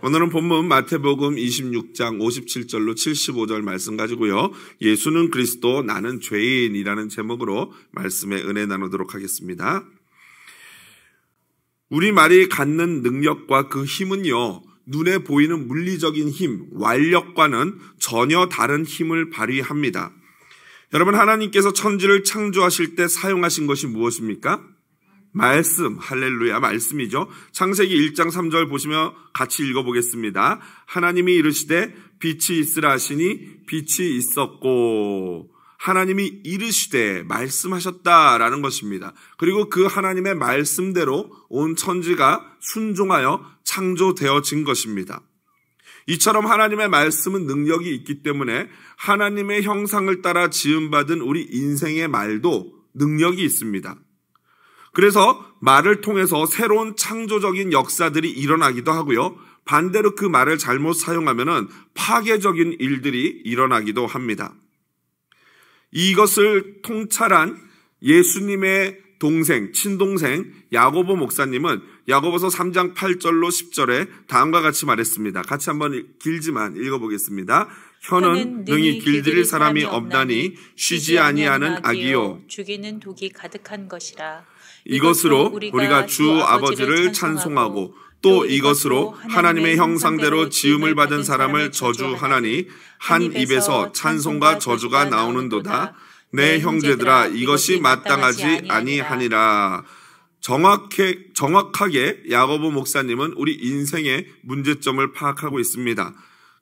오늘은 본문 마태복음 26장 57절로 75절 말씀 가지고요. 예수는 그리스도, 나는 죄인이라는 제목으로 말씀의 은혜 나누도록 하겠습니다. 우리말이 갖는 능력과 그 힘은요, 눈에 보이는 물리적인 힘, 완력과는 전혀 다른 힘을 발휘합니다. 여러분, 하나님께서 천지를 창조하실 때 사용하신 것이 무엇입니까? 말씀, 할렐루야, 말씀이죠. 창세기 1장 3절 보시면 같이 읽어보겠습니다. 하나님이 이르시되 빛이 있으라 하시니 빛이 있었고, 하나님이 이르시되 말씀하셨다라는 것입니다. 그리고 그 하나님의 말씀대로 온 천지가 순종하여 창조되어진 것입니다. 이처럼 하나님의 말씀은 능력이 있기 때문에 하나님의 형상을 따라 지음받은 우리 인생의 말도 능력이 있습니다. 그래서 말을 통해서 새로운 창조적인 역사들이 일어나기도 하고요. 반대로 그 말을 잘못 사용하면 파괴적인 일들이 일어나기도 합니다. 이것을 통찰한 예수님의 동생, 친동생 야고보 목사님은 야고보서 3장 8절로 10절에 다음과 같이 말했습니다. 같이 한번 길지만 읽어보겠습니다. 혀는 능히 길들일 사람이 없나니 쉬지 아니하는 악이요 죽이는 독이 가득한 것이라. 이것으로 우리가 주 아버지를 찬송하고 또 이것으로 하나님의 형상대로 지음을 받은 사람을 저주하나니 한 입에서 찬송과 저주가 나오는도다. 내 형제들아 이것이 마땅하지 아니하니라. 정확해, 정확하게 야거보 목사님은 우리 인생의 문제점을 파악하고 있습니다.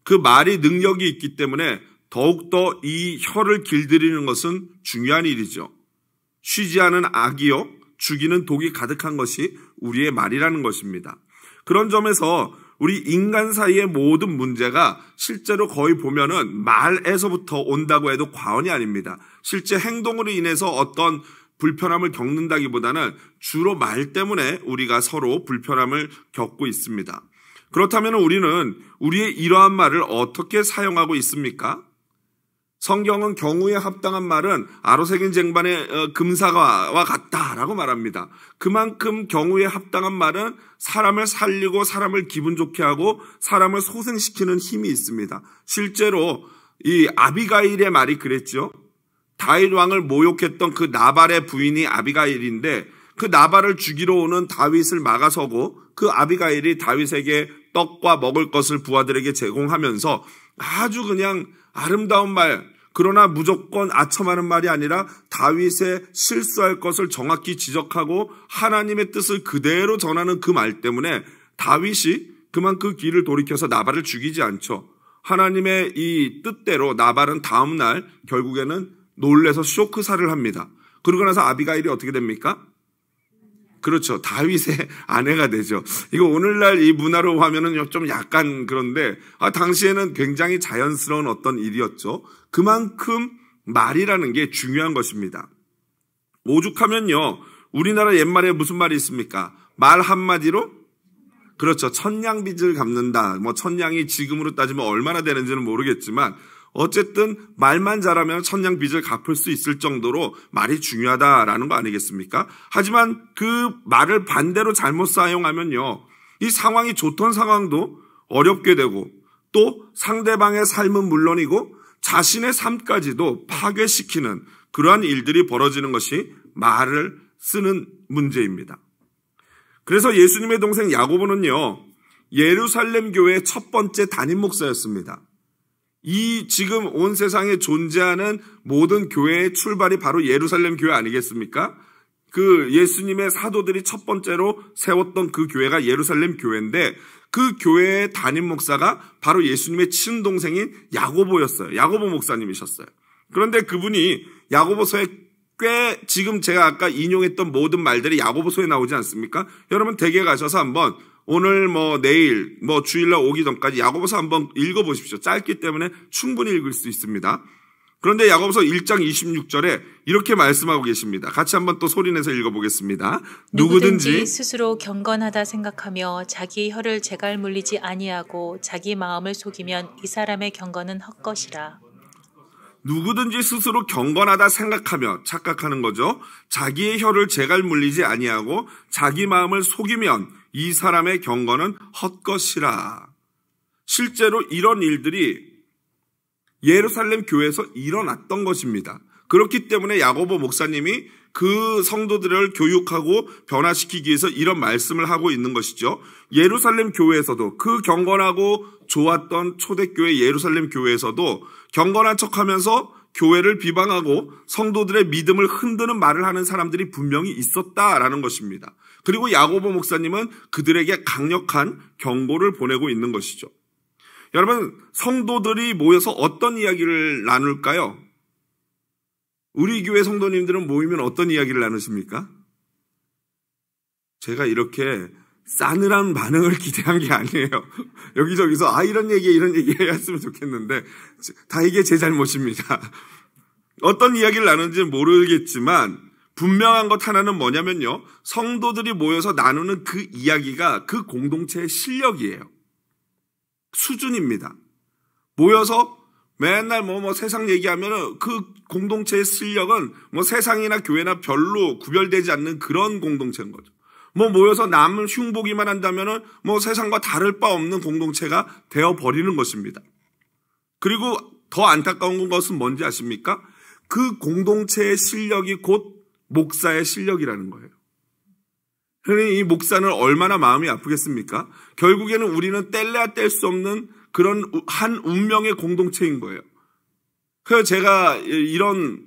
그 말이 능력이 있기 때문에 더욱더 이 혀를 길들이는 것은 중요한 일이죠. 쉬지 않은 악이요. 죽이는 독이 가득한 것이 우리의 말이라는 것입니다. 그런 점에서 우리 인간 사이의 모든 문제가 실제로 거의 보면은 말에서부터 온다고 해도 과언이 아닙니다. 실제 행동으로 인해서 어떤 불편함을 겪는다기보다는 주로 말 때문에 우리가 서로 불편함을 겪고 있습니다. 그렇다면 우리는 우리의 이러한 말을 어떻게 사용하고 있습니까? 성경은 경우에 합당한 말은 아로새긴 쟁반의 어, 금사와 같다라고 말합니다. 그만큼 경우에 합당한 말은 사람을 살리고 사람을 기분 좋게 하고 사람을 소생시키는 힘이 있습니다. 실제로 이 아비가일의 말이 그랬죠. 다윗 왕을 모욕했던 그 나발의 부인이 아비가일인데 그 나발을 죽이러 오는 다윗을 막아서고 그 아비가일이 다윗에게 떡과 먹을 것을 부하들에게 제공하면서 아주 그냥 아름다운 말, 그러나 무조건 아첨하는 말이 아니라 다윗의 실수할 것을 정확히 지적하고 하나님의 뜻을 그대로 전하는 그 말 때문에 다윗이 그만 그 길을 돌이켜서 나발을 죽이지 않죠. 하나님의 이 뜻대로 나발은 다음날 결국에는 놀래서 쇼크사를 합니다. 그러고 나서 아비가일이 어떻게 됩니까? 그렇죠. 다윗의 아내가 되죠. 이거 오늘날 이 문화로 하면은 좀 약간 그런데 아 당시에는 굉장히 자연스러운 어떤 일이었죠. 그만큼 말이라는 게 중요한 것입니다. 오죽하면요. 우리나라 옛말에 무슨 말이 있습니까? 말 한마디로 그렇죠. 천냥 빚을 갚는다. 뭐 천냥이 지금으로 따지면 얼마나 되는지는 모르겠지만 어쨌든 말만 잘하면 천냥 빚을 갚을 수 있을 정도로 말이 중요하다라는 거 아니겠습니까? 하지만 그 말을 반대로 잘못 사용하면요. 이 상황이 좋던 상황도 어렵게 되고 또 상대방의 삶은 물론이고 자신의 삶까지도 파괴시키는 그러한 일들이 벌어지는 것이 말을 쓰는 문제입니다. 그래서 예수님의 동생 야고보는요. 예루살렘 교회의 첫 번째 담임 목사였습니다. 이 지금 온 세상에 존재하는 모든 교회의 출발이 바로 예루살렘 교회 아니겠습니까? 그 예수님의 사도들이 첫 번째로 세웠던 그 교회가 예루살렘 교회인데 그 교회의 담임 목사가 바로 예수님의 친동생인 야고보였어요. 야고보 목사님이셨어요. 그런데 그분이 야고보서에 꽤 지금 제가 아까 인용했던 모든 말들이 야고보서에 나오지 않습니까? 여러분 댁에 가셔서 한번 오늘 뭐 내일 뭐 주일날 오기 전까지 야고보서 한번 읽어보십시오. 짧기 때문에 충분히 읽을 수 있습니다. 그런데 야고보서 1장 26절에 이렇게 말씀하고 계십니다. 같이 한번 또 소리내서 읽어보겠습니다. 누구든지, 누구든지 스스로 경건하다 생각하며 자기 혀를 제갈 물리지 아니하고 자기 마음을 속이면 이 사람의 경건은 헛것이라. 누구든지 스스로 경건하다 생각하며 착각하는 거죠. 자기의 혀를 제갈 물리지 아니하고 자기 마음을 속이면 이 사람의 경건은 헛것이라. 실제로 이런 일들이 예루살렘 교회에서 일어났던 것입니다. 그렇기 때문에 야고보 목사님이 그 성도들을 교육하고 변화시키기 위해서 이런 말씀을 하고 있는 것이죠. 예루살렘 교회에서도 그 경건하고 좋았던 초대교회 예루살렘 교회에서도 경건한 척 하면서 교회를 비방하고 성도들의 믿음을 흔드는 말을 하는 사람들이 분명히 있었다라는 것입니다. 그리고 야고보 목사님은 그들에게 강력한 경고를 보내고 있는 것이죠. 여러분, 성도들이 모여서 어떤 이야기를 나눌까요? 우리 교회 성도님들은 모이면 어떤 이야기를 나누십니까? 제가 이렇게 싸늘한 반응을 기대한 게 아니에요. 여기저기서 아 이런 얘기 이런 얘기 해왔으면 좋겠는데 다 이게 제 잘못입니다. 어떤 이야기를 나누는지 모르겠지만 분명한 것 하나는 뭐냐면요. 성도들이 모여서 나누는 그 이야기가 그 공동체의 실력이에요. 수준입니다. 모여서 맨날 뭐, 뭐 세상 얘기하면은 그 공동체의 실력은 뭐 세상이나 교회나 별로 구별되지 않는 그런 공동체인 거죠. 뭐 모여서 남을 흉보기만 한다면은 뭐 세상과 다를 바 없는 공동체가 되어버리는 것입니다. 그리고 더 안타까운 것은 뭔지 아십니까? 그 공동체의 실력이 곧 목사의 실력이라는 거예요. 흔히 이 목사는 얼마나 마음이 아프겠습니까? 결국에는 우리는 뗄래야 뗄 수 없는 그런 한 운명의 공동체인 거예요. 그래서 제가 이런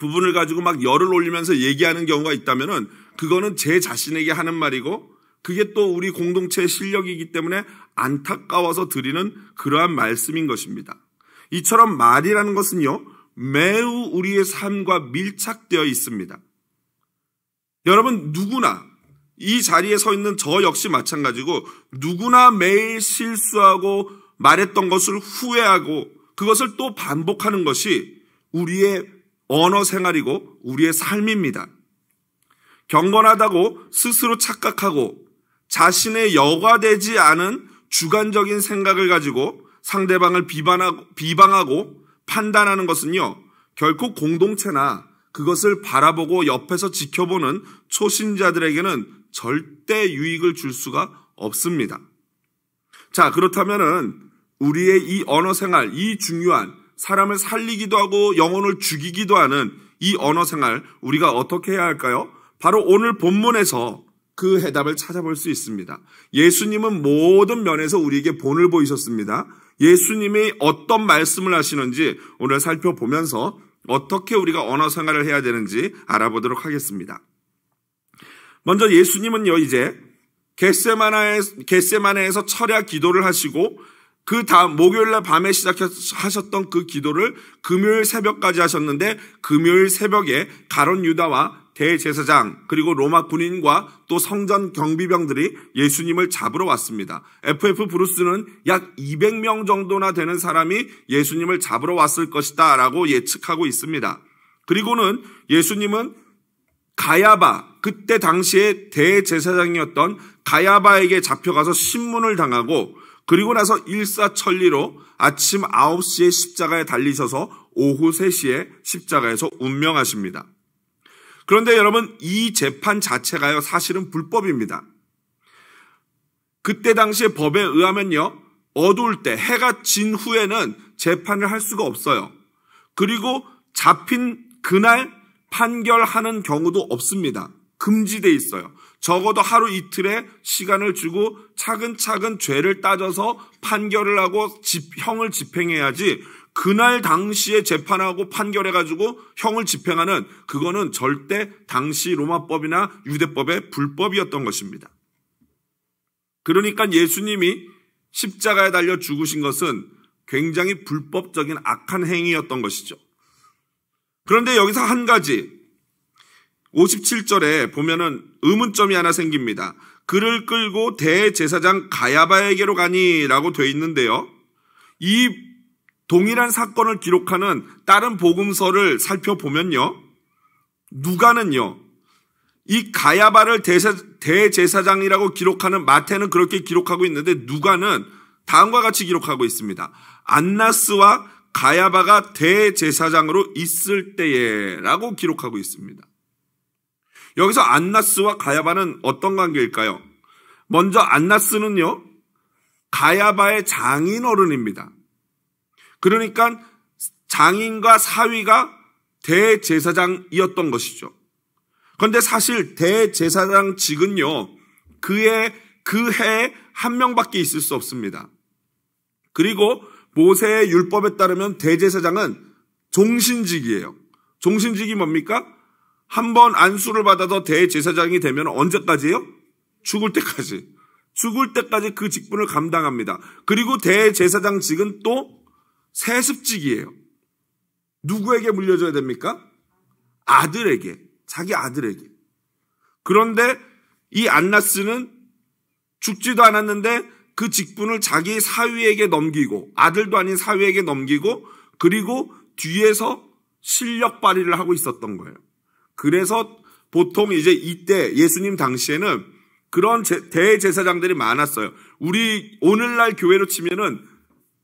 부분을 가지고 막 열을 올리면서 얘기하는 경우가 있다면 그거는 제 자신에게 하는 말이고 그게 또 우리 공동체의 실력이기 때문에 안타까워서 드리는 그러한 말씀인 것입니다. 이처럼 말이라는 것은요, 매우 우리의 삶과 밀착되어 있습니다. 여러분, 누구나 이 자리에 서 있는 저 역시 마찬가지고 누구나 매일 실수하고 말했던 것을 후회하고 그것을 또 반복하는 것이 우리의 언어 생활이고 우리의 삶입니다. 경건하다고 스스로 착각하고 자신의 여과되지 않은 주관적인 생각을 가지고 상대방을 비방하고, 비방하고 판단하는 것은요, 결코 공동체나 그것을 바라보고 옆에서 지켜보는 초신자들에게는 절대 유익을 줄 수가 없습니다. 자, 그렇다면은 우리의 이 언어 생활, 이 중요한 사람을 살리기도 하고 영혼을 죽이기도 하는 이 언어 생활, 우리가 어떻게 해야 할까요? 바로 오늘 본문에서 그 해답을 찾아볼 수 있습니다. 예수님은 모든 면에서 우리에게 본을 보이셨습니다. 예수님이 어떤 말씀을 하시는지 오늘 살펴보면서 어떻게 우리가 언어 생활을 해야 되는지 알아보도록 하겠습니다. 먼저 예수님은요 이제 겟세마나에 에서 철야 기도를 하시고 그 다음 목요일 날 밤에 시작하셨던 그 기도를 금요일 새벽까지 하셨는데 금요일 새벽에 가론 유다와 대제사장 그리고 로마 군인과 또 성전 경비병들이 예수님을 잡으러 왔습니다. FF 브루스는 약 200명 정도나 되는 사람이 예수님을 잡으러 왔을 것이다 라고 예측하고 있습니다. 그리고는 예수님은 가야바, 그때 당시에 대제사장이었던 가야바에게 잡혀가서 신문을 당하고 그리고 나서 일사천리로 아침 9시에 십자가에 달리셔서 오후 3시에 십자가에서 운명하십니다. 그런데 여러분 이 재판 자체가요 사실은 불법입니다. 그때 당시에 법에 의하면요 어두울 때 해가 진 후에는 재판을 할 수가 없어요. 그리고 잡힌 그날 판결하는 경우도 없습니다. 금지돼 있어요. 적어도 하루 이틀의 시간을 주고 차근차근 죄를 따져서 판결을 하고 집, 형을 집행해야지 그날 당시에 재판하고 판결해가지고 형을 집행하는 그거는 절대 당시 로마법이나 유대법의 불법이었던 것입니다. 그러니까 예수님이 십자가에 달려 죽으신 것은 굉장히 불법적인 악한 행위였던 것이죠. 그런데 여기서 한 가지 57절에 보면은 의문점이 하나 생깁니다. 그를 끌고 대제사장 가야바에게로 가니라고 돼 있는데요. 이 동일한 사건을 기록하는 다른 복음서를 살펴보면요. 누가는요. 이 가야바를 대사, 대제사장이라고 기록하는 마태는 그렇게 기록하고 있는데 누가는 다음과 같이 기록하고 있습니다. 안나스와 가야바가 대제사장으로 있을 때에라고 기록하고 있습니다. 여기서 안나스와 가야바는 어떤 관계일까요? 먼저 안나스는요, 가야바의 장인 어른입니다. 그러니까 장인과 사위가 대제사장이었던 것이죠. 그런데 사실 대제사장직은요, 그해, 그 해에 한 명밖에 있을 수 없습니다. 그리고 모세의 율법에 따르면 대제사장은 종신직이에요. 종신직이 뭡니까? 한 번 안수를 받아서 대제사장이 되면 언제까지요? 죽을 때까지. 죽을 때까지 그 직분을 감당합니다. 그리고 대제사장직은 또 세습직이에요. 누구에게 물려줘야 됩니까? 아들에게. 자기 아들에게. 그런데 이 안나스는 죽지도 않았는데 그 직분을 자기 사위에게 넘기고 아들도 아닌 사위에게 넘기고 그리고 뒤에서 실력 발휘를 하고 있었던 거예요. 그래서 보통 이제 이때 예수님 당시에는 그런 대제사장들이 많았어요. 우리 오늘날 교회로 치면은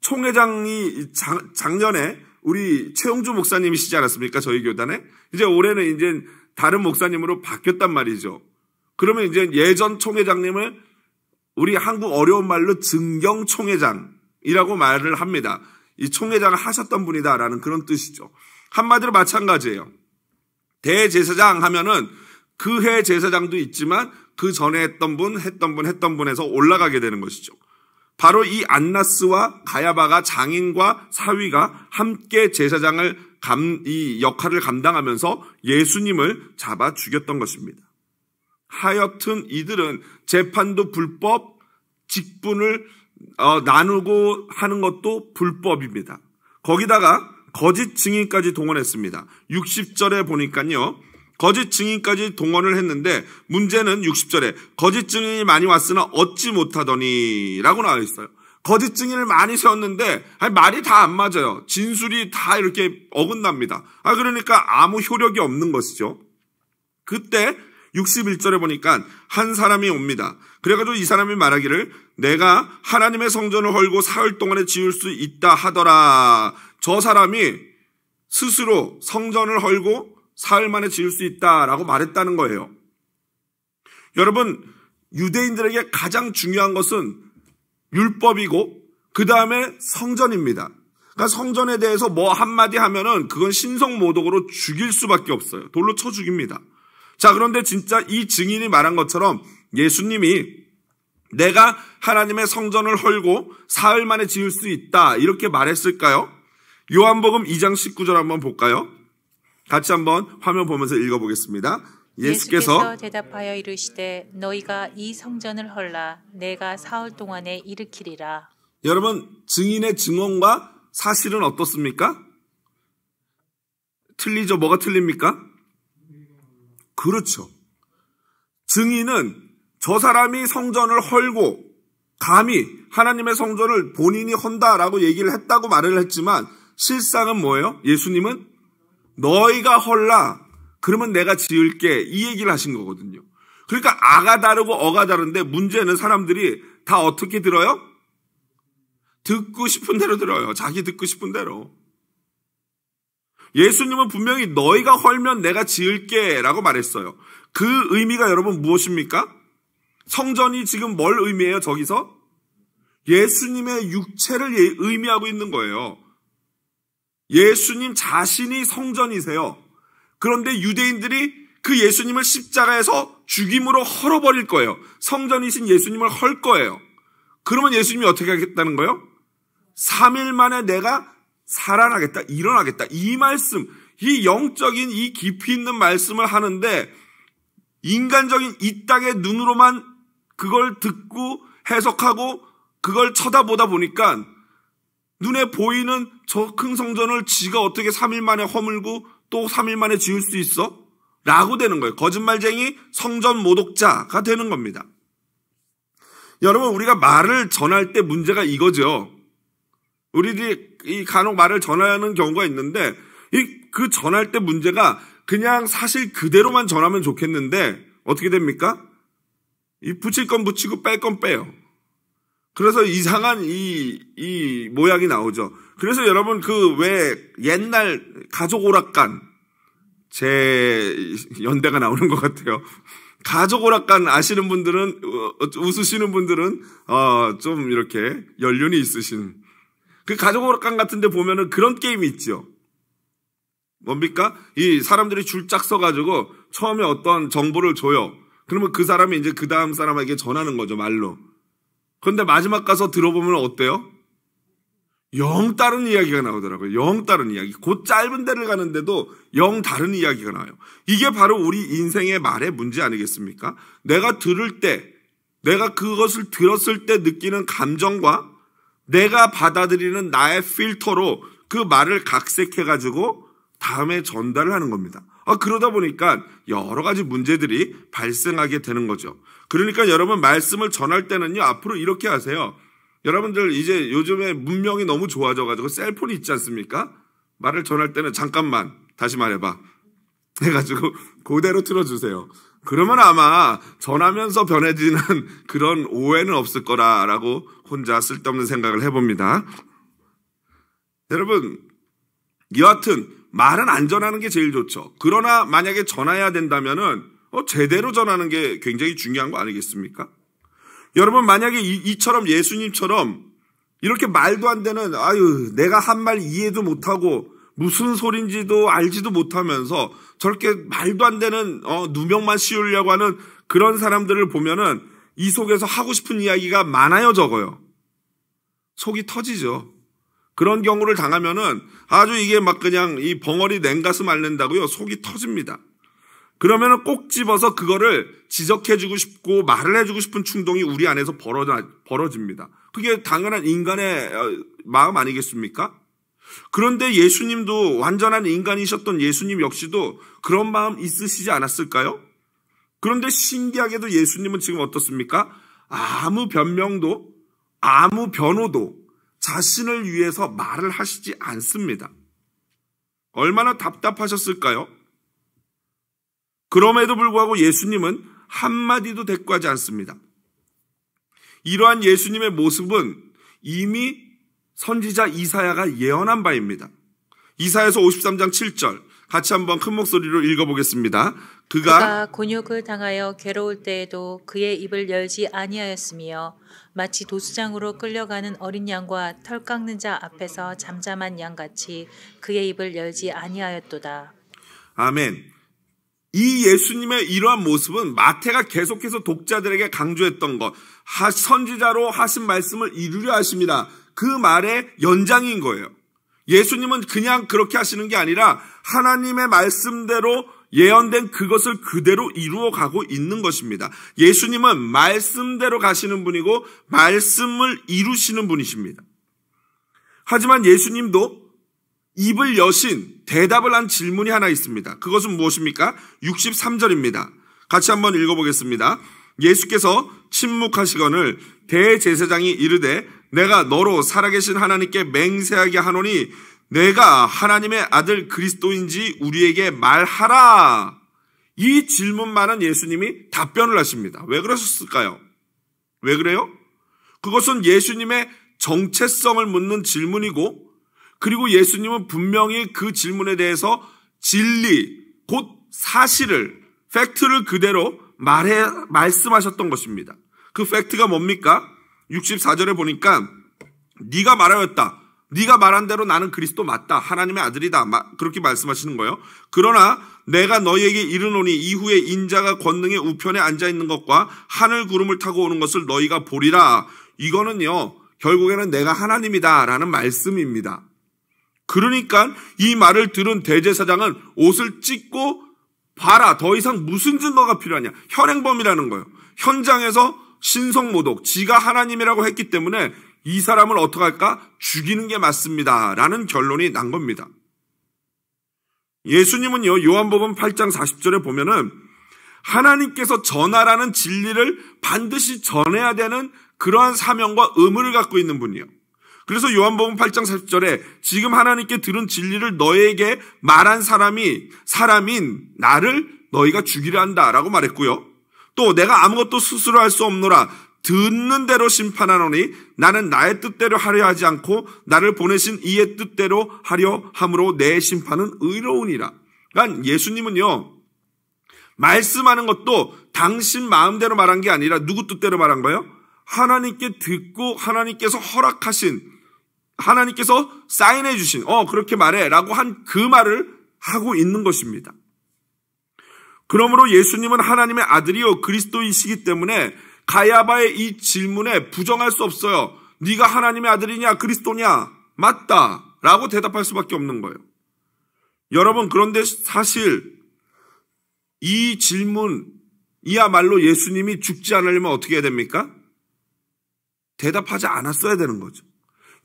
총회장이 작, 작년에 우리 최용주 목사님이시지 않았습니까? 저희 교단에. 이제 올해는 이제 다른 목사님으로 바뀌었단 말이죠. 그러면 이제 예전 총회장님을 우리 한국 어려운 말로 증경 총회장이라고 말을 합니다. 이 총회장을 하셨던 분이다라는 그런 뜻이죠. 한마디로 마찬가지예요. 대제사장 하면은 그 해 제사장도 있지만 그 전에 했던 분, 했던 분, 했던 분에서 올라가게 되는 것이죠. 바로 이 안나스와 가야바가 장인과 사위가 함께 제사장을 감, 이 역할을 감당하면서 예수님을 잡아 죽였던 것입니다. 하여튼 이들은 재판도 불법, 직분을 어, 나누고 하는 것도 불법입니다. 거기다가 거짓 증인까지 동원했습니다. 60절에 보니까요. 거짓 증인까지 동원을 했는데 문제는 60절에 거짓 증인이 많이 왔으나 얻지 못하더니라고 나와 있어요. 거짓 증인을 많이 세웠는데 말이 다 안 맞아요. 진술이 다 이렇게 어긋납니다. 아 그러니까 아무 효력이 없는 것이죠. 그때 61절에 보니까 한 사람이 옵니다. 그래가지고 이 사람이 말하기를 내가 하나님의 성전을 헐고 사흘 동안에 지을 수 있다 하더라. 저 사람이 스스로 성전을 헐고 사흘 만에 지을 수 있다라고 말했다는 거예요. 여러분, 유대인들에게 가장 중요한 것은 율법이고 그 다음에 성전입니다. 그러니까 성전에 대해서 뭐 한마디 하면은 그건 신성모독으로 죽일 수밖에 없어요. 돌로 쳐 죽입니다. 자, 그런데 진짜 이 증인이 말한 것처럼 예수님이 내가 하나님의 성전을 헐고 사흘 만에 지을 수 있다. 이렇게 말했을까요? 요한복음 2장 19절 한번 볼까요? 같이 한번 화면 보면서 읽어보겠습니다. 예수께서, 예수께서 대답하여 이르시되 너희가 이 성전을 헐라 내가 사흘 동안에 일으키리라. 여러분 증인의 증언과 사실은 어떻습니까? 틀리죠. 뭐가 틀립니까? 그렇죠. 증인은 저 사람이 성전을 헐고 감히 하나님의 성전을 본인이 헌다라고 얘기를 했다고 말을 했지만 실상은 뭐예요? 예수님은 너희가 헐라. 그러면 내가 지을게. 이 얘기를 하신 거거든요. 그러니까 아가 다르고 어가 다른데 문제는 사람들이 다 어떻게 들어요? 듣고 싶은 대로 들어요. 자기 듣고 싶은 대로. 예수님은 분명히 너희가 헐면 내가 지을게 라고 말했어요. 그 의미가 여러분 무엇입니까? 성전이 지금 뭘 의미해요, 저기서? 예수님의 육체를 예- 의미하고 있는 거예요. 예수님 자신이 성전이세요. 그런데 유대인들이 그 예수님을 십자가에서 죽임으로 헐어버릴 거예요. 성전이신 예수님을 헐 거예요. 그러면 예수님이 어떻게 하겠다는 거예요? 3일 만에 내가 살아나겠다, 일어나겠다. 이 말씀, 이 영적인 이 깊이 있는 말씀을 하는데 인간적인 이 땅의 눈으로만 그걸 듣고 해석하고 그걸 쳐다보다 보니까 눈에 보이는 저 큰 성전을 지가 어떻게 3일 만에 허물고 또 3일 만에 지을 수 있어? 라고 되는 거예요. 거짓말쟁이 성전 모독자가 되는 겁니다. 여러분, 우리가 말을 전할 때 문제가 이거죠. 우리들이 간혹 말을 전하는 경우가 있는데, 그 전할 때 문제가 그냥 사실 그대로만 전하면 좋겠는데, 어떻게 됩니까? 붙일 건 붙이고 뺄 건 빼요. 그래서 이상한 이, 이 모양이 나오죠. 그래서 여러분 그 왜 옛날 가족 오락관 제 연대가 나오는 것 같아요. 가족 오락관 아시는 분들은 어, 어, 웃으시는 분들은 어, 좀 이렇게 연륜이 있으신 그 가족 오락관 같은데 보면은 그런 게임이 있죠. 뭡니까? 이 사람들이 줄짝 서가지고 처음에 어떤 정보를 줘요. 그러면 그 사람이 이제 그 다음 사람에게 전하는 거죠 말로. 그런데 마지막 가서 들어보면 어때요? 영 다른 이야기가 나오더라고요. 영 다른 이야기. 곧 짧은 데를 가는데도 영 다른 이야기가 나와요. 이게 바로 우리 인생의 말의 문제 아니겠습니까? 내가 들을 때, 내가 그것을 들었을 때 느끼는 감정과 내가 받아들이는 나의 필터로 그 말을 각색해가지고 다음에 전달을 하는 겁니다. 어, 그러다 보니까 여러 가지 문제들이 발생하게 되는 거죠. 그러니까 여러분 말씀을 전할 때는요 앞으로 이렇게 하세요. 여러분들 이제 요즘에 문명이 너무 좋아져가지고 셀폰이 있지 않습니까? 말을 전할 때는 잠깐만 다시 말해봐 해가지고 그대로 틀어주세요. 그러면 아마 전하면서 변해지는 그런 오해는 없을 거라라고 혼자 쓸데없는 생각을 해봅니다. 여러분 여하튼 말은 안 전하는 게 제일 좋죠. 그러나 만약에 전해야 된다면은 어, 제대로 전하는 게 굉장히 중요한 거 아니겠습니까? 여러분 만약에 이, 이처럼 예수님처럼 이렇게 말도 안 되는 아유 내가 한 말 이해도 못하고 무슨 소린지도 알지도 못하면서 저렇게 말도 안 되는 어, 누명만 씌우려고 하는 그런 사람들을 보면은 이 속에서 하고 싶은 이야기가 많아요 적어요. 속이 터지죠. 그런 경우를 당하면은 아주 이게 막 그냥 이 벙어리 냉가슴 앓는다고요. 속이 터집니다. 그러면은 꼭 집어서 그거를 지적해주고 싶고 말을 해주고 싶은 충동이 우리 안에서 벌어져, 벌어집니다. 그게 당연한 인간의 어, 마음 아니겠습니까? 그런데 예수님도 완전한 인간이셨던 예수님 역시도 그런 마음 있으시지 않았을까요? 그런데 신기하게도 예수님은 지금 어떻습니까? 아무 변명도, 아무 변호도, 자신을 위해서 말을 하시지 않습니다. 얼마나 답답하셨을까요? 그럼에도 불구하고 예수님은 한마디도 대꾸하지 않습니다. 이러한 예수님의 모습은 이미 선지자 이사야가 예언한 바입니다. 이사야서 53장 7절 같이 한번 큰 목소리로 읽어보겠습니다. 그가, 그가 곤욕을 당하여 괴로울 때에도 그의 입을 열지 아니하였으며 마치 도수장으로 끌려가는 어린 양과 털 깎는 자 앞에서 잠잠한 양같이 그의 입을 열지 아니하였도다. 아멘. 이 예수님의 이러한 모습은 마태가 계속해서 독자들에게 강조했던 것, 선지자로 하신 말씀을 이루려 하십니다. 그 말의 연장인 거예요. 예수님은 그냥 그렇게 하시는 게 아니라 하나님의 말씀대로 예언된 그것을 그대로 이루어 가고 있는 것입니다. 예수님은 말씀대로 가시는 분이고 말씀을 이루시는 분이십니다. 하지만 예수님도 입을 여신 대답을 한 질문이 하나 있습니다. 그것은 무엇입니까? 63절입니다. 같이 한번 읽어보겠습니다. 예수께서 침묵하시거늘 대제사장이 이르되 내가 너로 살아계신 하나님께 맹세하게 하노니 내가 하나님의 아들 그리스도인지 우리에게 말하라. 이 질문만은 예수님이 답변을 하십니다. 왜 그러셨을까요? 왜 그래요? 그것은 예수님의 정체성을 묻는 질문이고, 그리고 예수님은 분명히 그 질문에 대해서 진리, 곧 사실을, 팩트를 그대로 말해, 말씀하셨던 것입니다. 그 팩트가 뭡니까? 64절에 보니까, 네가 말하였다. 네가 말한 대로 나는 그리스도 맞다. 하나님의 아들이다. 그렇게 말씀하시는 거예요. 그러나 내가 너희에게 이르노니 이후에 인자가 권능의 우편에 앉아 있는 것과 하늘 구름을 타고 오는 것을 너희가 보리라. 이거는요. 결국에는 내가 하나님이다라는 말씀입니다. 그러니까 이 말을 들은 대제사장은 옷을 찢고 봐라. 더 이상 무슨 증거가 필요하냐. 현행범이라는 거예요. 현장에서 신성모독, 지가 하나님이라고 했기 때문에 이 사람을 어떻게 할까? 죽이는 게 맞습니다. 라는 결론이 난 겁니다. 예수님은요, 요한복음 8장 40절에 보면은 하나님께서 전하라는 진리를 반드시 전해야 되는 그러한 사명과 의무를 갖고 있는 분이요. 그래서 요한복음 8장 40절에 지금 하나님께 들은 진리를 너에게 말한 사람이 사람인 나를 너희가 죽이려 한다라고 말했고요. 또 내가 아무것도 스스로 할 수 없노라 듣는 대로 심판하노니 나는 나의 뜻대로 하려 하지 않고 나를 보내신 이의 뜻대로 하려 함으로 내 심판은 의로우니라. 그러니까 예수님은요. 말씀하는 것도 당신 마음대로 말한 게 아니라 누구 뜻대로 말한 거예요? 하나님께 듣고 하나님께서 허락하신 하나님께서 사인해 주신 어 그렇게 말해라고 한 그 말을 하고 있는 것입니다. 그러므로 예수님은 하나님의 아들이요 그리스도이시기 때문에 가야바의 이 질문에 부정할 수 없어요. 네가 하나님의 아들이냐 그리스도냐? 맞다라고 대답할 수밖에 없는 거예요. 여러분 그런데 사실 이 질문 이야말로 예수님이 죽지 않으려면 어떻게 해야 됩니까? 대답하지 않았어야 되는 거죠.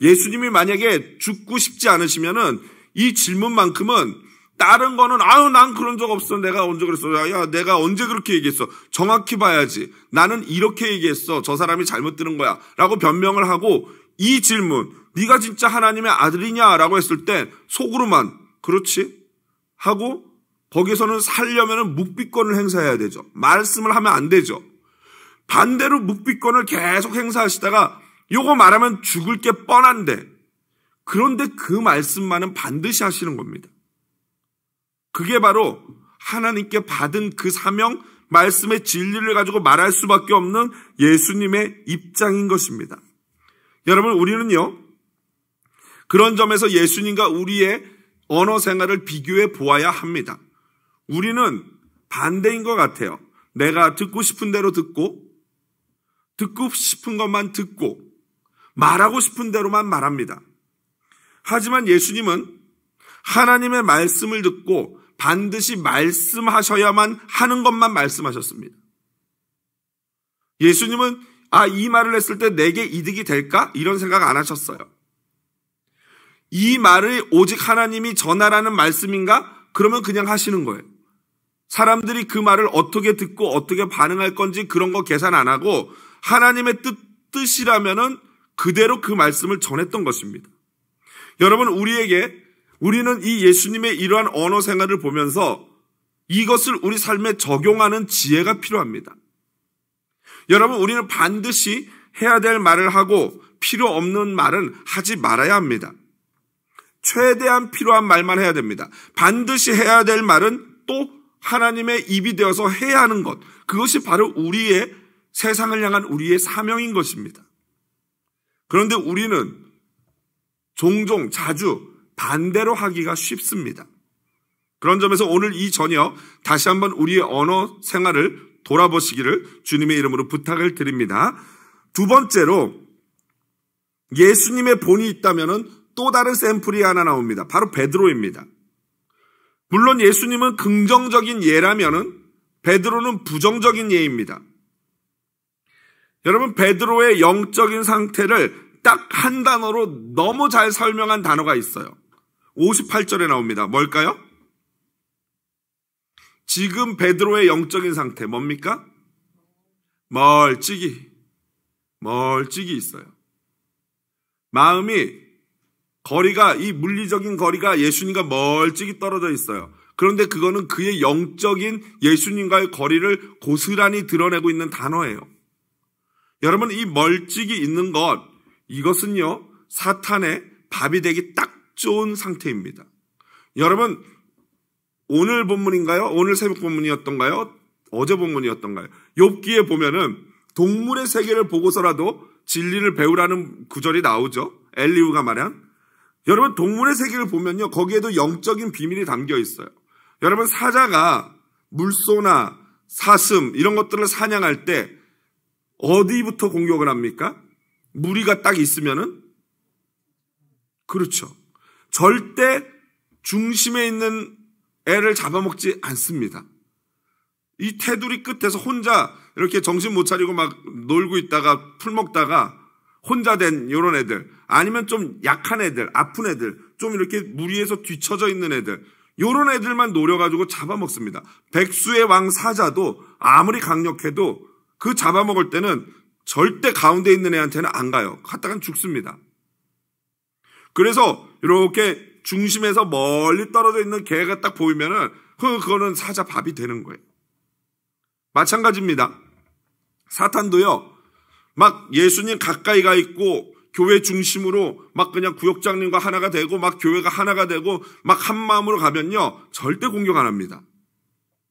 예수님이 만약에 죽고 싶지 않으시면은 이 질문만큼은 다른 거는 아유 난 그런 적 없어 내가 언제 그랬어 야, 야 내가 언제 그렇게 얘기했어 정확히 봐야지 나는 이렇게 얘기했어 저 사람이 잘못 들은 거야 라고 변명을 하고 이 질문 네가 진짜 하나님의 아들이냐 라고 했을 때 속으로만 그렇지 하고 거기서는 살려면 묵비권을 행사해야 되죠 말씀을 하면 안 되죠 반대로 묵비권을 계속 행사하시다가 요거 말하면 죽을 게 뻔한데 그런데 그 말씀만은 반드시 하시는 겁니다 그게 바로 하나님께 받은 그 사명, 말씀의 진리를 가지고 말할 수밖에 없는 예수님의 입장인 것입니다. 여러분, 우리는요, 그런 점에서 예수님과 우리의 언어 생활을 비교해 보아야 합니다. 우리는 반대인 것 같아요. 내가 듣고 싶은 대로 듣고, 듣고 싶은 것만 듣고, 말하고 싶은 대로만 말합니다. 하지만 예수님은 하나님의 말씀을 듣고 반드시 말씀하셔야만 하는 것만 말씀하셨습니다. 예수님은 아, 이 말을 했을 때 내게 이득이 될까? 이런 생각 안 하셨어요. 이 말을 오직 하나님이 전하라는 말씀인가? 그러면 그냥 하시는 거예요. 사람들이 그 말을 어떻게 듣고 어떻게 반응할 건지 그런 거 계산 안 하고 하나님의 뜻, 뜻이라면은 그대로 그 말씀을 전했던 것입니다. 여러분, 우리에게 우리는 이 예수님의 이러한 언어 생활을 보면서 이것을 우리 삶에 적용하는 지혜가 필요합니다. 여러분, 우리는 반드시 해야 될 말을 하고 필요 없는 말은 하지 말아야 합니다. 최대한 필요한 말만 해야 됩니다. 반드시 해야 될 말은 또 하나님의 입이 되어서 해야 하는 것. 그것이 바로 우리의 세상을 향한 우리의 사명인 것입니다. 그런데 우리는 종종 자주 반대로 하기가 쉽습니다. 그런 점에서 오늘 이 저녁 다시 한번 우리의 언어 생활을 돌아보시기를 주님의 이름으로 부탁을 드립니다. 두 번째로 예수님의 본이 있다면 또 다른 샘플이 하나 나옵니다. 바로 베드로입니다. 물론 예수님은 긍정적인 예라면 베드로는 부정적인 예입니다. 여러분 베드로의 영적인 상태를 딱 한 단어로 너무 잘 설명한 단어가 있어요. 58절에 나옵니다. 뭘까요? 지금 베드로의 영적인 상태 뭡니까? 멀찍이 멀찍이 있어요. 마음이 거리가 이 물리적인 거리가 예수님과 멀찍이 떨어져 있어요. 그런데 그거는 그의 영적인 예수님과의 거리를 고스란히 드러내고 있는 단어예요. 여러분 이 멀찍이 있는 것 이것은요 사탄의 밥이 되기 딱 좋은 상태입니다. 여러분, 오늘 본문인가요? 오늘 새벽 본문이었던가요? 어제 본문이었던가요? 욥기에 보면은 동물의 세계를 보고서라도 진리를 배우라는 구절이 나오죠. 엘리우가 말한 여러분 동물의 세계를 보면요. 거기에도 영적인 비밀이 담겨 있어요. 여러분 사자가 물소나 사슴 이런 것들을 사냥할 때 어디부터 공격을 합니까? 무리가 딱 있으면은 그렇죠. 절대 중심에 있는 애를 잡아먹지 않습니다. 이 테두리 끝에서 혼자 이렇게 정신 못 차리고 막 놀고 있다가 풀먹다가 혼자 된 이런 애들 아니면 좀 약한 애들 아픈 애들 좀 이렇게 무리해서 뒤쳐져 있는 애들 이런 애들만 노려가지고 잡아먹습니다. 백수의 왕 사자도 아무리 강력해도 그 잡아먹을 때는 절대 가운데 있는 애한테는 안 가요. 갔다간 죽습니다. 그래서 이렇게 중심에서 멀리 떨어져 있는 개가 딱 보이면은 그거는 사자 밥이 되는 거예요. 마찬가지입니다. 사탄도요. 막 예수님 가까이 가 있고 교회 중심으로 막 그냥 구역장님과 하나가 되고 막 교회가 하나가 되고 막 한 마음으로 가면요. 절대 공격 안 합니다.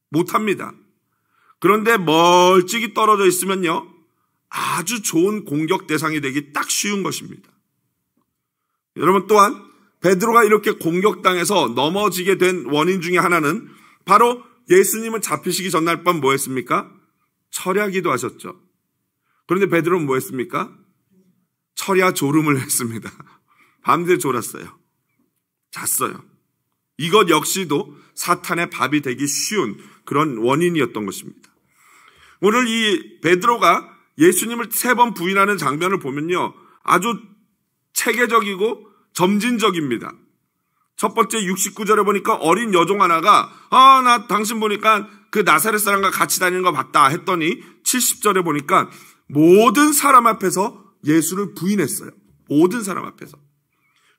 못 합니다. 그런데 멀찍이 떨어져 있으면요. 아주 좋은 공격 대상이 되기 딱 쉬운 것입니다. 여러분 또한 베드로가 이렇게 공격당해서 넘어지게 된 원인 중의 하나는 바로 예수님은 잡히시기 전날 밤 뭐했습니까? 철야기도 하셨죠. 그런데 베드로는 뭐했습니까? 철야 졸음을 했습니다. 밤새 졸았어요. 잤어요. 이것 역시도 사탄의 밥이 되기 쉬운 그런 원인이었던 것입니다. 오늘 이 베드로가 예수님을 세 번 부인하는 장면을 보면요. 아주 체계적이고 점진적입니다. 첫 번째 69절에 보니까 어린 여종 하나가 아, 나 당신 보니까 그 나사렛 사람과 같이 다니는 거 봤다 했더니 70절에 보니까 모든 사람 앞에서 예수를 부인했어요. 모든 사람 앞에서.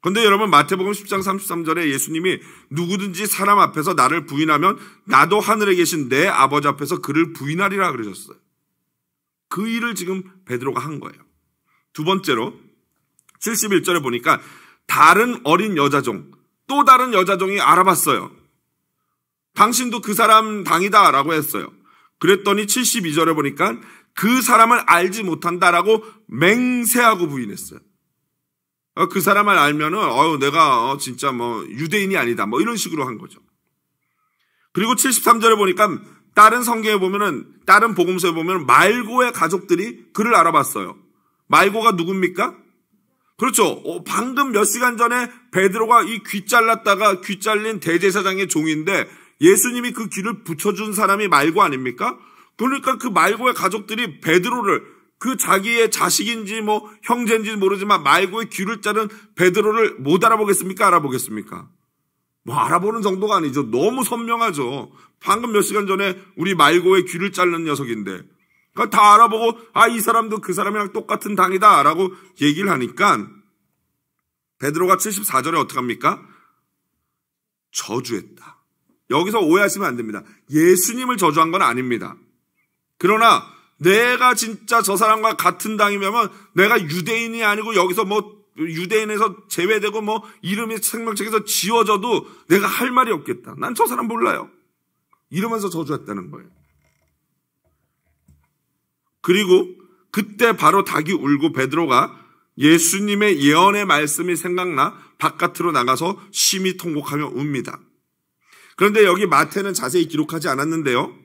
근데 여러분 마태복음 10장 33절에 예수님이 누구든지 사람 앞에서 나를 부인하면 나도 하늘에 계신 내 아버지 앞에서 그를 부인하리라 그러셨어요. 그 일을 지금 베드로가 한 거예요. 두 번째로 71절에 보니까 다른 어린 여자종, 또 다른 여자종이 알아봤어요. 당신도 그 사람 당이다 라고 했어요. 그랬더니 72절에 보니까 그 사람을 알지 못한다라고 맹세하고 부인했어요. 어, 그 사람을 알면은, 어유 내가 어, 진짜 뭐 유대인이 아니다. 뭐 이런 식으로 한 거죠. 그리고 73절에 보니까 다른 성경에 보면은, 다른 복음서에 보면 말고의 가족들이 그를 알아봤어요. 말고가 누굽니까? 그렇죠. 어, 방금 몇 시간 전에 베드로가 이 귀 잘랐다가 귀 잘린 대제사장의 종인데 예수님이 그 귀를 붙여준 사람이 말고 아닙니까? 그러니까 그 말고의 가족들이 베드로를 그 자기의 자식인지 뭐 형제인지 모르지만 말고의 귀를 자른 베드로를 못 알아보겠습니까? 알아보겠습니까? 뭐 알아보는 정도가 아니죠. 너무 선명하죠. 방금 몇 시간 전에 우리 말고의 귀를 자른 녀석인데 그러니까 다 알아보고 아이 사람도 그 사람이랑 똑같은 당이다라고 얘기를 하니까 베드로가 74절에 어떻게 합니까? 저주했다. 여기서 오해하시면 안 됩니다. 예수님을 저주한 건 아닙니다. 그러나 내가 진짜 저 사람과 같은 당이면 내가 유대인이 아니고 여기서 뭐 유대인에서 제외되고 뭐 이름이 생명책에서 지워져도 내가 할 말이 없겠다. 난 저 사람 몰라요. 이러면서 저주했다는 거예요. 그리고 그때 바로 닭이 울고 베드로가 예수님의 예언의 말씀이 생각나 바깥으로 나가서 심히 통곡하며 웁니다. 그런데 여기 마태는 자세히 기록하지 않았는데요.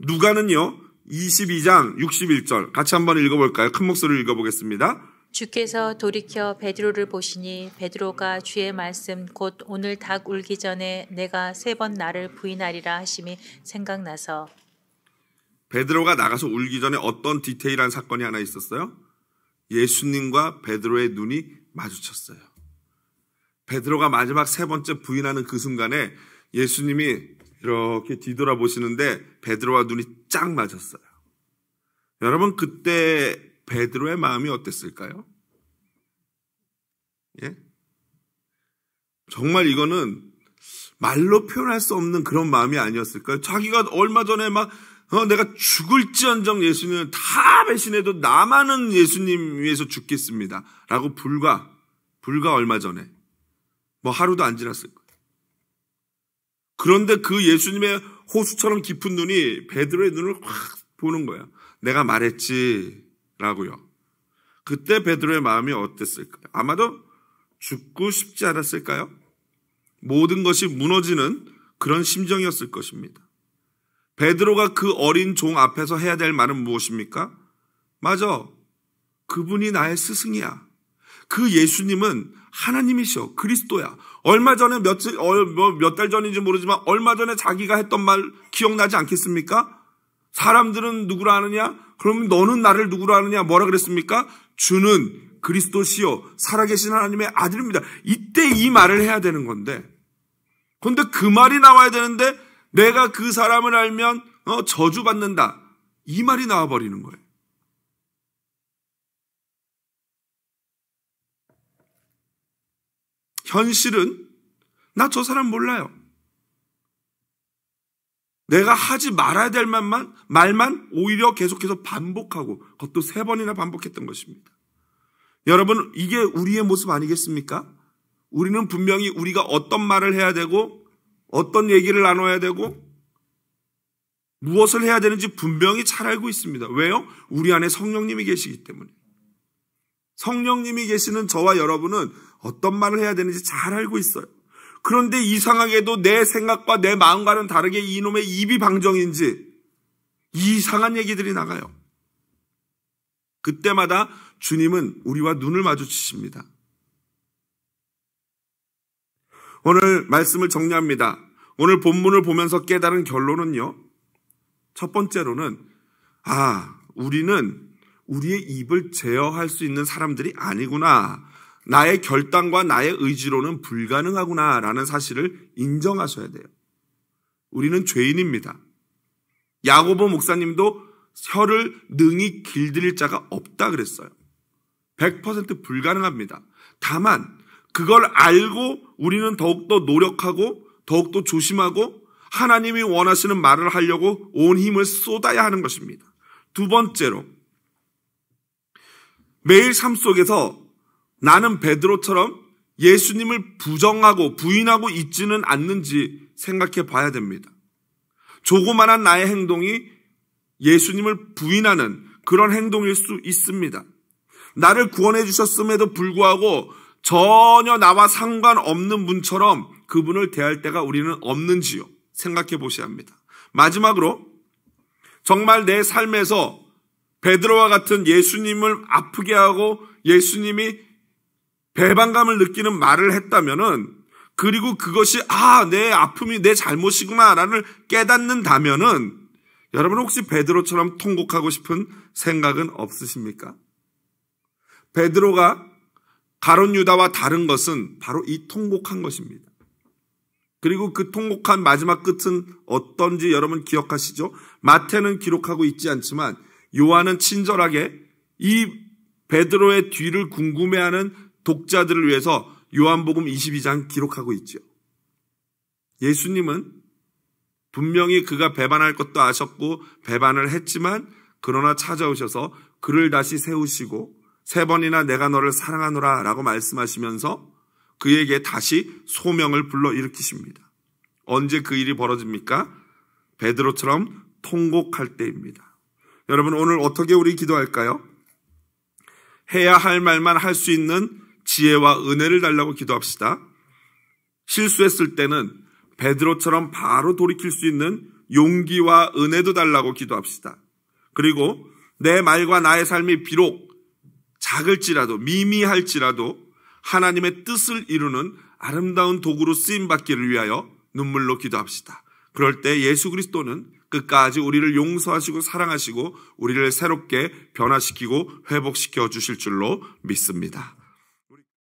누가는요. 22장 61절 같이 한번 읽어볼까요? 큰 목소리로 읽어보겠습니다. 주께서 돌이켜 베드로를 보시니 베드로가 주의 말씀 곧 오늘 닭 울기 전에 내가 세 번 나를 부인하리라 하심이 생각나서 베드로가 나가서 울기 전에 어떤 디테일한 사건이 하나 있었어요? 예수님과 베드로의 눈이 마주쳤어요. 베드로가 마지막 세 번째 부인하는 그 순간에 예수님이 이렇게 뒤돌아보시는데 베드로와 눈이 짝 맞았어요. 여러분 그때 베드로의 마음이 어땠을까요? 예? 정말 이거는 말로 표현할 수 없는 그런 마음이 아니었을까요? 자기가 얼마 전에 막 어, 내가 죽을지언정 예수님은 다 배신해도 나만은 예수님 위해서 죽겠습니다. 라고 불과, 불과 얼마 전에, 뭐 하루도 안 지났을 거예요. 그런데 그 예수님의 호수처럼 깊은 눈이 베드로의 눈을 확 보는 거야. 내가 말했지라고요. 그때 베드로의 마음이 어땠을까요? 아마도 죽고 싶지 않았을까요? 모든 것이 무너지는 그런 심정이었을 것입니다. 베드로가 그 어린 종 앞에서 해야 될 말은 무엇입니까? 맞아. 그분이 나의 스승이야. 그 예수님은 하나님이셔. 그리스도야. 얼마 전에 몇달 몇 뭐 전인지 모르지만 얼마 전에 자기가 했던 말 기억나지 않겠습니까? 사람들은 누구라 하느냐? 그럼 너는 나를 누구라 하느냐? 뭐라 그랬습니까? 주는 그리스도시요 살아계신 하나님의 아들입니다. 이때 이 말을 해야 되는 건데. 그런데 그 말이 나와야 되는데 내가 그 사람을 알면 어, 저주받는다. 이 말이 나와버리는 거예요. 현실은 나 저 사람 몰라요. 내가 하지 말아야 될 말만, 말만 오히려 계속해서 반복하고 그것도 세 번이나 반복했던 것입니다. 여러분, 이게 우리의 모습 아니겠습니까? 우리는 분명히 우리가 어떤 말을 해야 되고 어떤 얘기를 나눠야 되고 무엇을 해야 되는지 분명히 잘 알고 있습니다. 왜요? 우리 안에 성령님이 계시기 때문에. 성령님이 계시는 저와 여러분은 어떤 말을 해야 되는지 잘 알고 있어요. 그런데 이상하게도 내 생각과 내 마음과는 다르게 이놈의 입이 방정인지 이상한 얘기들이 나가요. 그때마다 주님은 우리와 눈을 마주치십니다. 오늘 말씀을 정리합니다. 오늘 본문을 보면서 깨달은 결론은요. 첫 번째로는 아, 우리는 우리의 입을 제어할 수 있는 사람들이 아니구나. 나의 결단과 나의 의지로는 불가능하구나라는 사실을 인정하셔야 돼요. 우리는 죄인입니다. 야고보 목사님도 혀를 능히 길들일 자가 없다 그랬어요. 100% 불가능합니다. 다만 그걸 알고 우리는 더욱더 노력하고 더욱더 조심하고 하나님이 원하시는 말을 하려고 온 힘을 쏟아야 하는 것입니다. 두 번째로 매일 삶 속에서 나는 베드로처럼 예수님을 부정하고 부인하고 있지는 않는지 생각해 봐야 됩니다. 조그만한 나의 행동이 예수님을 부인하는 그런 행동일 수 있습니다. 나를 구원해 주셨음에도 불구하고 전혀 나와 상관없는 분처럼 그분을 대할 때가 우리는 없는지요. 생각해 보셔야 합니다. 마지막으로 정말 내 삶에서 베드로와 같은 예수님을 아프게 하고 예수님이 배반감을 느끼는 말을 했다면은 그리고 그것이 아, 내 아픔이 내 잘못이구나라는 깨닫는다면은 여러분 혹시 베드로처럼 통곡하고 싶은 생각은 없으십니까? 베드로가 가론 유다와 다른 것은 바로 이 통곡한 것입니다. 그리고 그 통곡한 마지막 끝은 어떤지 여러분 기억하시죠? 마태는 기록하고 있지 않지만 요한은 친절하게 이 베드로의 뒤를 궁금해하는 독자들을 위해서 요한복음 22장 기록하고 있죠. 예수님은 분명히 그가 배반할 것도 아셨고 배반을 했지만 그러나 찾아오셔서 그를 다시 세우시고 세 번이나 내가 너를 사랑하노라 라고 말씀하시면서 그에게 다시 소명을 불러일으키십니다. 언제 그 일이 벌어집니까? 베드로처럼 통곡할 때입니다. 여러분 오늘 어떻게 우리 기도할까요? 해야 할 말만 할 수 있는 지혜와 은혜를 달라고 기도합시다. 실수했을 때는 베드로처럼 바로 돌이킬 수 있는 용기와 은혜도 달라고 기도합시다. 그리고 내 말과 나의 삶이 비록 작을지라도 미미할지라도 하나님의 뜻을 이루는 아름다운 도구로 쓰임 받기를 위하여 눈물로 기도합시다. 그럴 때 예수 그리스도는 끝까지 우리를 용서하시고 사랑하시고 우리를 새롭게 변화시키고 회복시켜 주실 줄로 믿습니다.